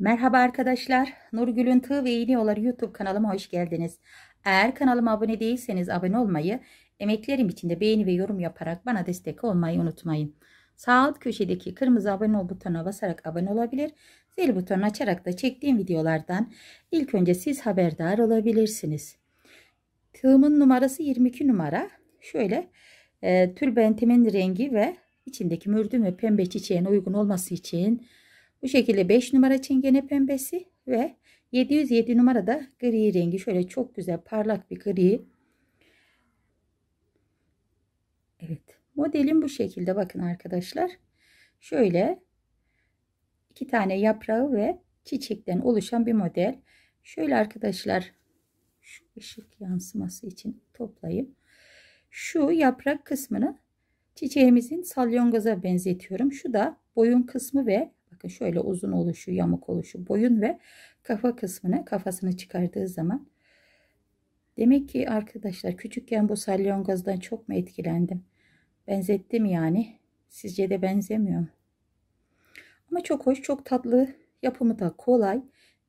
Merhaba arkadaşlar. Nurgül'ün Tığ ve İğne Yolları YouTube kanalıma hoş geldiniz. Eğer kanalıma abone değilseniz abone olmayı, emeklerim için de beğeni ve yorum yaparak bana destek olmayı unutmayın. Sağ alt köşedeki kırmızı abone ol butonuna basarak abone olabilir, zil butonu açarak da çektiğim videolardan ilk önce siz haberdar olabilirsiniz. Tığımın numarası 22 numara. Şöyle e, tülbentimin rengi ve içindeki mürdüm ve pembe çiçeğin uygun olması için bu şekilde 5 numara çingene pembesi ve 707 numarada gri rengi şöyle çok güzel parlak bir gri. Evet modelim bu şekilde bakın arkadaşlar. Şöyle iki tane yaprağı ve çiçekten oluşan bir model. Şöyle arkadaşlar şu ışık yansıması için toplayayım. Şu yaprak kısmını çiçeğimizin salyongaza benzetiyorum. Şu da boyun kısmı ve bakın şöyle uzun oluşu, yamuk oluşu, boyun ve kafa kısmına kafasını çıkardığı zaman demek ki arkadaşlar küçükken bu salyangozdan çok mu etkilendim? Benzettim yani. Sizce de benzemiyor mu? Ama çok hoş, çok tatlı, yapımı da kolay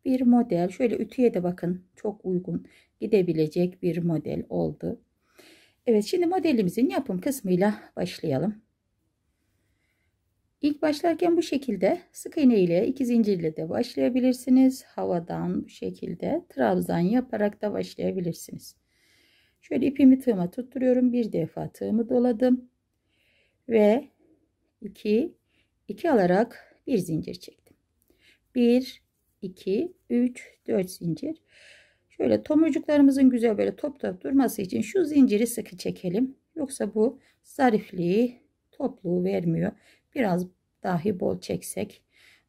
bir model. Şöyle ütüye de bakın çok uygun gidebilecek bir model oldu. Evet şimdi modelimizin yapım kısmıyla başlayalım. İlk başlarken bu şekilde sık iğne ile iki zincirle de başlayabilirsiniz. Havadan bu şekilde trabzan yaparak da başlayabilirsiniz. Şöyle ipimi tığıma tutturuyorum. Bir defa tığımı doladım. Ve 2 2 alarak bir zincir çektim. 1 2 3 4 zincir. Şöyle tomurcuklarımızın güzel böyle top top durması için şu zinciri sıkı çekelim. Yoksa bu zarifliği topluğu vermiyor. Biraz dahi bol çeksek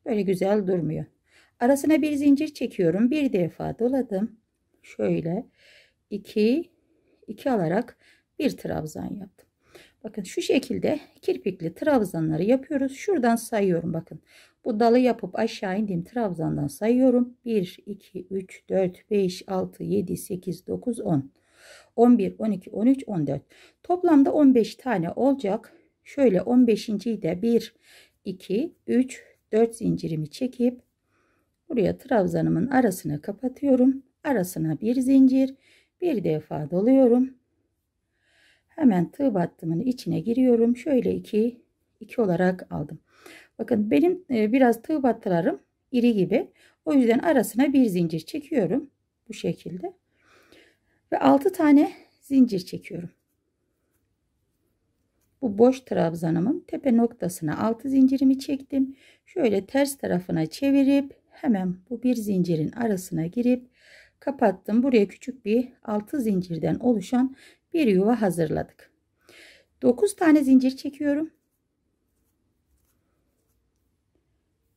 böyle güzel durmuyor. Arasına bir zincir çekiyorum. Bir defa doladım. Şöyle 2 2 alarak bir trabzan yaptım. Bakın şu şekilde kirpikli trabzanları yapıyoruz. Şuradan sayıyorum bakın. Bu dalı yapıp aşağı indiğim trabzandan sayıyorum. 1, 2, 3, 4, 5, 6, 7, 8, 9, 10. 11, 12, 13, 14. Toplamda 15 tane olacak. Şöyle 15. de 1 2 3 4 zincirimi çekip buraya trabzanımın arasına kapatıyorum. Arasına bir zincir, bir defa doluyorum. Hemen tığ battımın içine giriyorum. Şöyle 2 2 olarak aldım. Bakın benim e, biraz tığ battılarım iri gibi. O yüzden arasına bir zincir çekiyorum bu şekilde. Ve 6 tane zincir çekiyorum bu boş trabzanımın tepe noktasına altı zincirimi çektim. Şöyle ters tarafına çevirip hemen bu bir zincirin arasına girip kapattım. Buraya küçük bir altı zincirden oluşan bir yuva hazırladık. 9 tane zincir çekiyorum.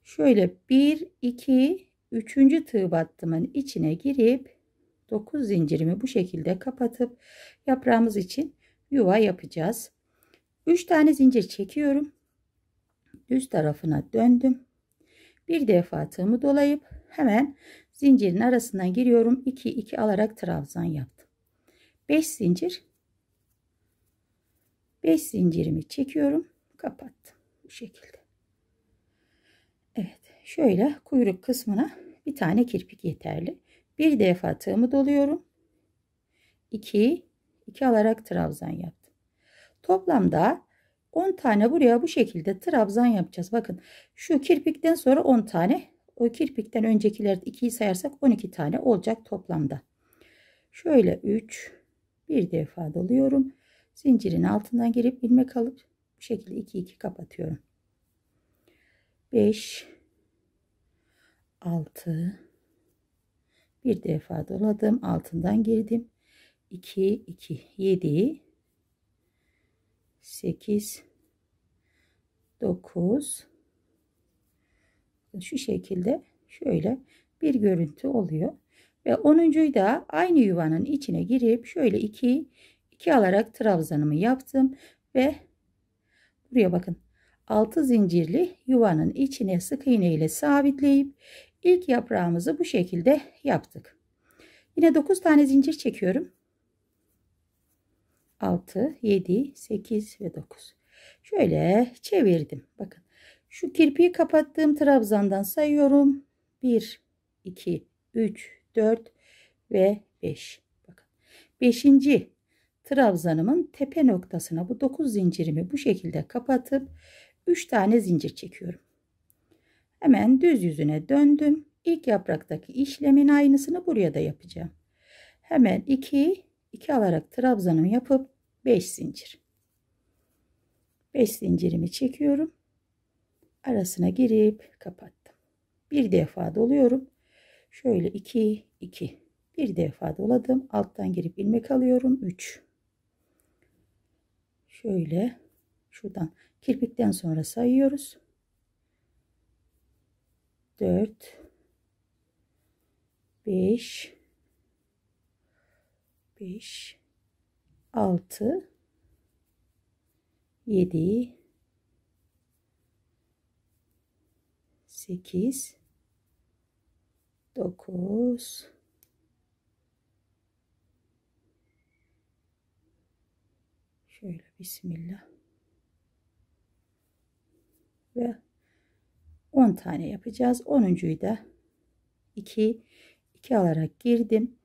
Şöyle 1 2 3. tığ battımın içine girip 9 zincirimi bu şekilde kapatıp yaprağımız için yuva yapacağız. 3 tane zincir çekiyorum. Düz tarafına döndüm. Bir defa tığımı dolayıp hemen zincirin arasına giriyorum. 2 2 alarak trabzan yaptım. 5 zincir 5 zincirimi çekiyorum. Kapattım bu şekilde. Evet, şöyle kuyruk kısmına bir tane kirpik yeterli. Bir defa tığımı doluyorum. 2 2 alarak trabzan yaptım. Toplamda 10 tane buraya bu şekilde trabzan yapacağız. Bakın şu kirpikten sonra 10 tane. O kirpikten öncekiler 2'yi sayarsak 12 tane olacak toplamda. Şöyle 3 bir defa doluyorum. Zincirin altından girip ilmek alıp bu şekilde 2 2 kapatıyorum. 5 6 bir defa doladım altından girdim 2 2 7 8 9 şu şekilde şöyle bir görüntü oluyor. Ve 10.'yu da aynı yuvanın içine girip şöyle 2 2 alarak trabzanımı yaptım ve buraya bakın. 6 zincirli yuvanın içine sık iğne ile sabitleyip ilk yaprağımızı bu şekilde yaptık. Yine 9 tane zincir çekiyorum. 6, 7, 8 ve 9. Şöyle çevirdim. Bakın şu kirpiği kapattığım trabzandan sayıyorum. 1, 2, 3, 4 ve 5. Bakın 5. trabzanımın tepe noktasına bu 9 zincirimi bu şekilde kapatıp 3 tane zincir çekiyorum. Hemen düz yüzüne döndüm. İlk yapraktaki işlemin aynısını buraya da yapacağım. Hemen 2, 2 alarak trabzanım yapıp 5 zincir. 5 zincirimi çekiyorum. Arasına girip kapattım. Bir defa doluyorum. Şöyle 2 2. Bir defa doladım. Alttan girip ilmek alıyorum. 3. Şöyle şuradan kirpikten sonra sayıyoruz. 4 5 5 6 7 8 9 Şöyle bismillah. Ve 10 tane yapacağız. 10.'yu da 2 2 alarak girdim.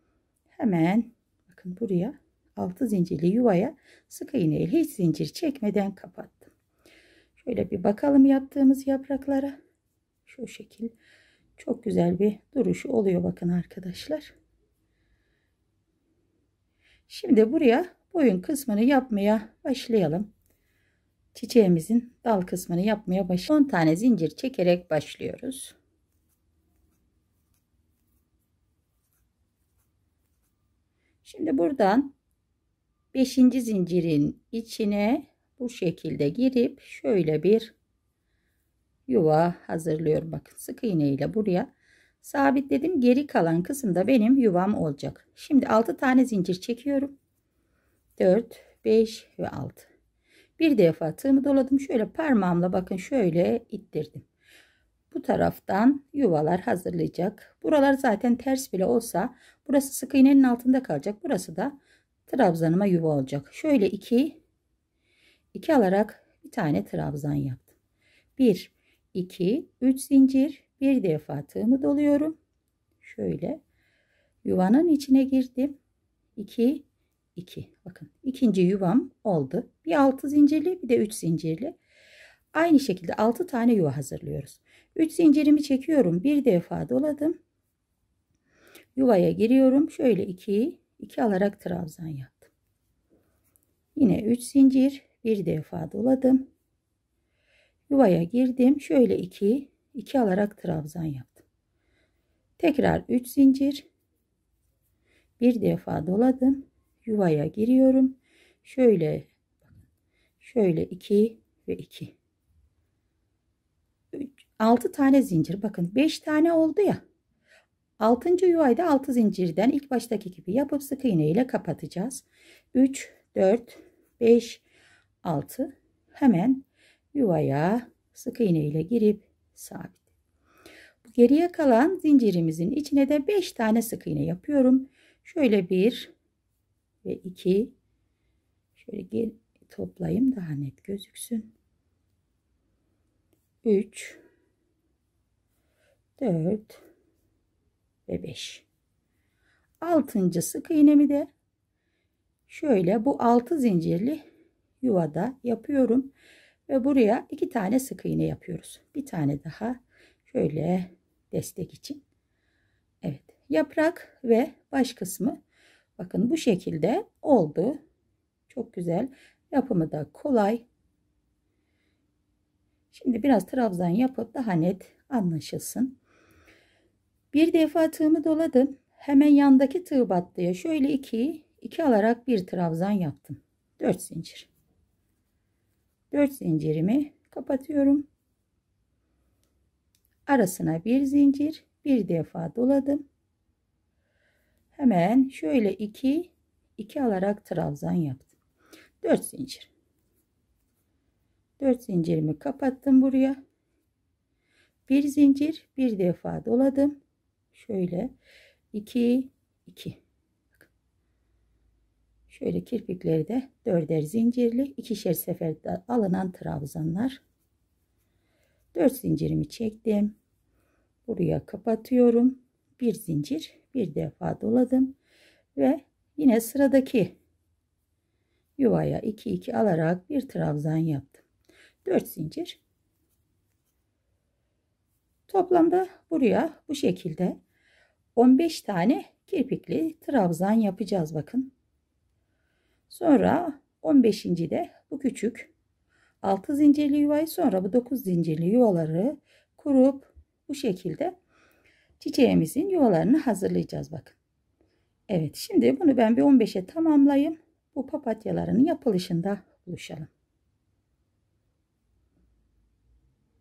Hemen bakın buraya altı zincirli yuvaya sık iğne ile hiç zincir çekmeden kapattım. Şöyle bir bakalım yaptığımız yapraklara. Şu şekil çok güzel bir duruşu oluyor bakın arkadaşlar. Şimdi buraya boyun kısmını yapmaya başlayalım. Çiçeğimizin dal kısmını yapmaya başlayalım. 10 tane zincir çekerek başlıyoruz. Şimdi buradan 5. zincirin içine bu şekilde girip şöyle bir yuva hazırlıyorum. Bakın sık iğne ile buraya sabitledim. Geri kalan kısımda benim yuvam olacak. Şimdi 6 tane zincir çekiyorum. 4, 5 ve 6. Bir defa tığımı doladım. Şöyle parmağımla bakın şöyle ittirdim. Bu taraftan yuvalar hazırlayacak. Buralar zaten ters bile olsa burası sık iğnenin altında kalacak. Burası da trabzanıma yuva olacak. Şöyle 2 2 alarak bir tane trabzan yaptım. 1 2 3 zincir bir defa tığımı doluyorum. Şöyle yuvanın içine girdim. 2 2 bakın ikinci yuvam oldu. Bir 6 zincirli bir de 3 zincirli. Aynı şekilde 6 tane yuva hazırlıyoruz. 3 zincirimi çekiyorum. Bir defa doladım. Yuvaya giriyorum. Şöyle 2 2 alarak trabzan yaptım. Yine 3 zincir bir defa doladım. Yuvaya girdim. Şöyle 2 2 alarak trabzan yaptım. Tekrar 3 zincir bir defa doladım. Yuvaya giriyorum. Şöyle şöyle 2 ve 2. 6 tane zincir. Bakın 5 tane oldu ya. 6. yuvayda 6 zincirden ilk baştaki gibi yapıp sık iğne ile kapatacağız. 3, 4, 5, 6 hemen yuvaya sık iğne ile girip sabit. Bu geriye kalan zincirimizin içine de 5 tane sık iğne yapıyorum. Şöyle 1 ve 2 şöyle geri toplayayım daha net gözüksün. 3 4 ve 5. Altıncı sık iğnemi de şöyle bu 6 zincirli yuvada yapıyorum ve buraya iki tane sık iğne yapıyoruz. Bir tane daha şöyle destek için. Evet. Yaprak ve baş kısmı bakın bu şekilde oldu. Çok güzel. Yapımı da kolay. Şimdi biraz trabzan yapıp daha net anlaşılsın. Bir defa tığımı doladım. Hemen yandaki tığ battıya şöyle iki, iki alarak bir trabzan yaptım. Dört zincir. Dört zincirimi kapatıyorum. Arasına bir zincir, bir defa doladım. Hemen şöyle iki, iki alarak trabzan yaptım. Dört zincir. Dört zincirimi kapattım buraya. Bir zincir, bir defa doladım Şöyle 2 2. Şöyle kirpikleri de dörder zincirli ikişer seferde alınan trabzanlar. 4 zincirimi çektim. Buraya kapatıyorum. Bir zincir bir defa doladım ve yine sıradaki yuvaya 2 2 alarak bir trabzan yaptım. 4 zincir. Toplamda buraya bu şekilde 15 tane kirpikli trabzan yapacağız bakın. Sonra 15. de bu küçük 6 zincirli yuvayı sonra bu 9 zincirli yuvaları kurup bu şekilde çiçeğimizin yuvalarını hazırlayacağız bakın. Evet şimdi bunu ben bir 15'e tamamlayayım. Bu papatyaların yapılışında buluşalım.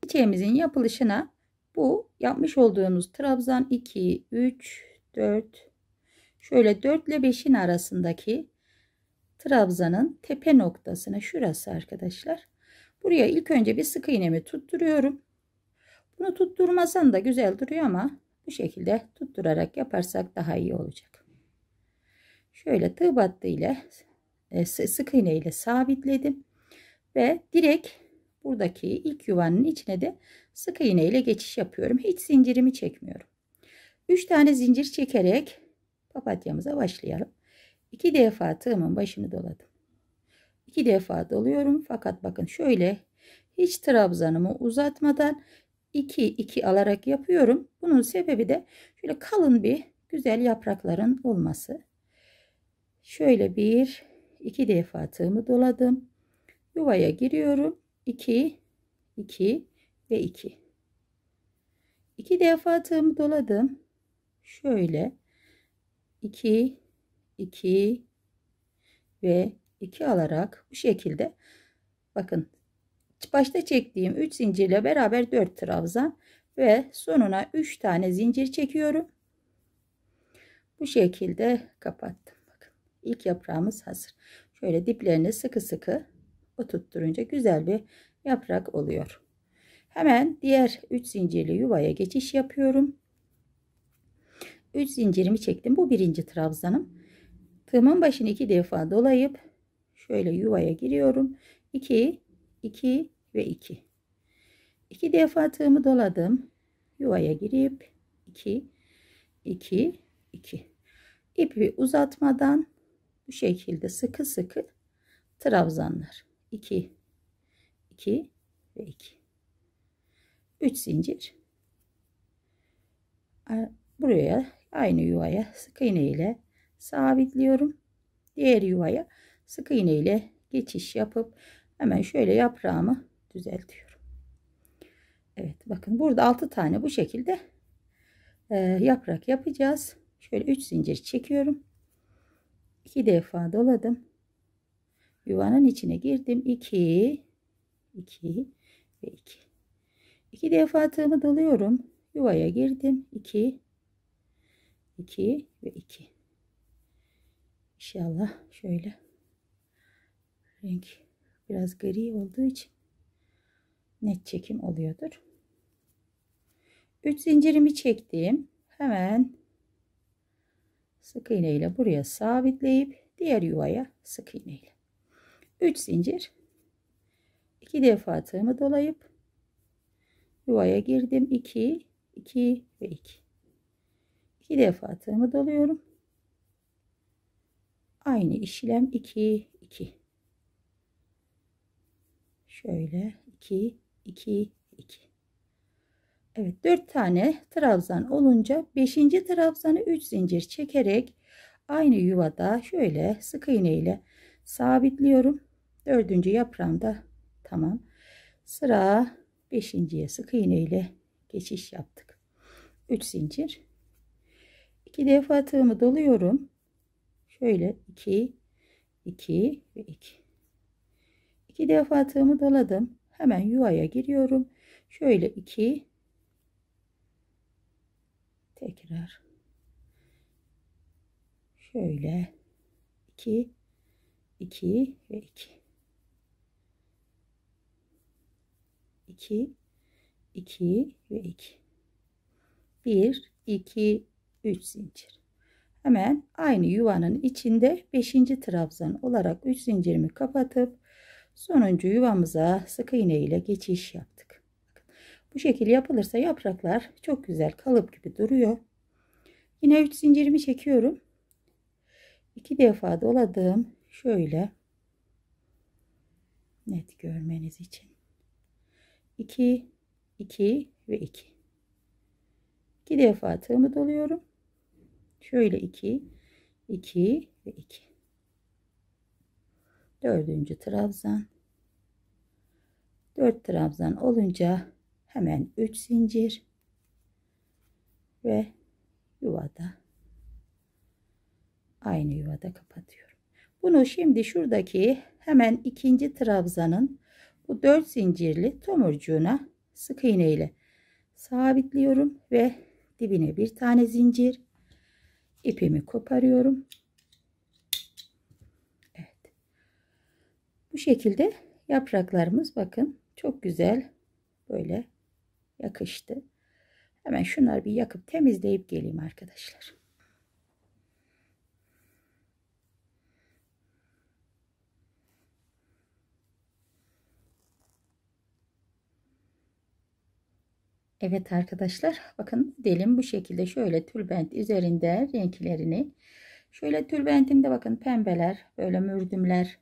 Çiçeğimizin yapılışına bu yapmış olduğunuz trabzan 2, 3, 4 şöyle 4 ile 5'in arasındaki trabzanın tepe noktasına şurası arkadaşlar. Buraya ilk önce bir sık iğnemi tutturuyorum. Bunu tutturmasan da güzel duruyor ama bu şekilde tutturarak yaparsak daha iyi olacak. Şöyle tığ battı ile e, sık iğne ile sabitledim ve direkt buradaki ilk yuvanın içine de sık iğne ile geçiş yapıyorum. Hiç zincirimi çekmiyorum. 3 tane zincir çekerek papatyamıza başlayalım. 2 defa tığımın başını doladım. 2 defa doluyorum fakat bakın şöyle hiç trabzanımı uzatmadan 2 2 alarak yapıyorum. Bunun sebebi de şöyle kalın bir güzel yaprakların olması. Şöyle bir iki defa tığımı doladım. Yuvaya giriyorum. 2 2 ve 2 2 defa tığımı doladım şöyle 2 2 ve 2 alarak bu şekilde bakın başta çektiğim 3 zincirle beraber 4 trabzan ve sonuna 3 tane zincir çekiyorum bu şekilde kapattım bakın ilk yaprağımız hazır şöyle diplerini sıkı sıkı oturtturunca güzel bir yaprak oluyor. Hemen diğer 3 zincirli yuvaya geçiş yapıyorum. 3 zincirimi çektim. Bu birinci trabzanım. Tığımın başını iki defa dolayıp şöyle yuvaya giriyorum. 2, 2 ve 2. 2 defa tığımı doladım. Yuvaya girip 2, 2, 2. İpi uzatmadan bu şekilde sıkı sıkı trabzanlar. 2 2 ve 2 3 zincir buraya aynı yuvaya sık iğne ile sabitliyorum diğer yuvaya sık iğne ile geçiş yapıp hemen şöyle yaprağımı düzeltiyorum Evet bakın burada 6 tane bu şekilde e, yaprak yapacağız şöyle 3 zincir çekiyorum 2 defa doladım Yuvanın içine girdim. 2 2 ve 2. 2 defa tığımı dalıyorum. Yuvaya girdim. 2 2 ve 2. İnşallah şöyle renk biraz gri olduğu için net çekim oluyordur. 3 zincirimi çektim. Hemen sık iğne ile buraya sabitleyip diğer yuvaya sık iğne ile. 3 zincir 2 defa tığımı dolayıp yuvaya girdim 2 2 ve 2 2 defa tığımı doluyorum aynı işlem 2 2 şöyle 2 2 2 Evet 4 tane trabzan olunca 5. trabzanı 3 zincir çekerek aynı yuvada şöyle sık iğne ile sabitliyorum Dördüncü yaprağım tamam. Sıra beşinciye sık iğne ile geçiş yaptık. 3 zincir. 2 defa tığımı doluyorum. Şöyle 2, 2 ve 2. 2 defa tığımı doladım. Hemen yuvaya giriyorum. Şöyle 2. Tekrar. Şöyle 2, 2 ve 2. 2 2 ve 2 1 2 3 zincir hemen aynı yuvanın içinde 5. trabzan olarak 3 zincirimi kapatıp sonuncu yuvamıza sık iğne ile geçiş yaptık bu şekilde yapılırsa yapraklar çok güzel kalıp gibi duruyor yine 3 zincirimi çekiyorum 2 defa doladım şöyle net görmeniz için 2 2 ve 2 2 defa tığımı doluyorum şöyle 2 2 ve 2 dördüncü trabzan 4 trabzan olunca hemen 3 zincir ve yuvada aynı yuvada kapatıyorum. Bunu şimdi şuradaki hemen ikinci trabzanın bu 4 zincirli tomurcuğuna sık iğne ile sabitliyorum ve dibine bir tane zincir ipimi koparıyorum. Evet. Bu şekilde yapraklarımız bakın çok güzel böyle yakıştı. Hemen şunları bir yakıp temizleyip geleyim arkadaşlar. Evet arkadaşlar bakın dilim bu şekilde şöyle tülbent üzerinde renklerini şöyle tülbentimde bakın pembeler böyle mürdümler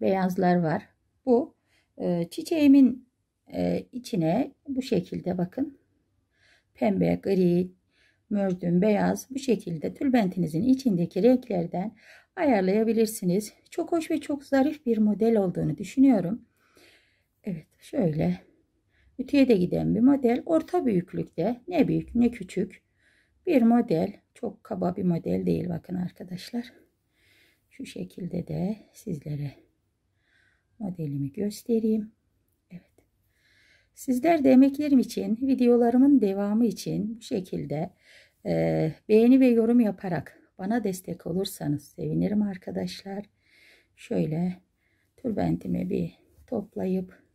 beyazlar var. Bu e, çiçeğimin e, içine bu şekilde bakın pembe gri mürdüm beyaz bu şekilde tülbentinizin içindeki renklerden ayarlayabilirsiniz. Çok hoş ve çok zarif bir model olduğunu düşünüyorum. Evet şöyle Ütüye de giden bir model. Orta büyüklükte ne büyük ne küçük bir model. Çok kaba bir model değil bakın arkadaşlar. Şu şekilde de sizlere modelimi göstereyim. Evet. Sizler de emeklerim için, videolarımın devamı için bu şekilde e, beğeni ve yorum yaparak bana destek olursanız sevinirim arkadaşlar. Şöyle türbentimi bir toplayıp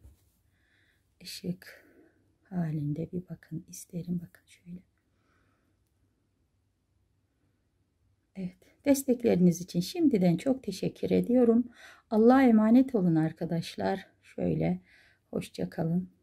ışık halinde bir bakın isterim bakın şöyle. Evet destekleriniz için şimdiden çok teşekkür ediyorum. Allah'a emanet olun arkadaşlar. Şöyle hoşça kalın.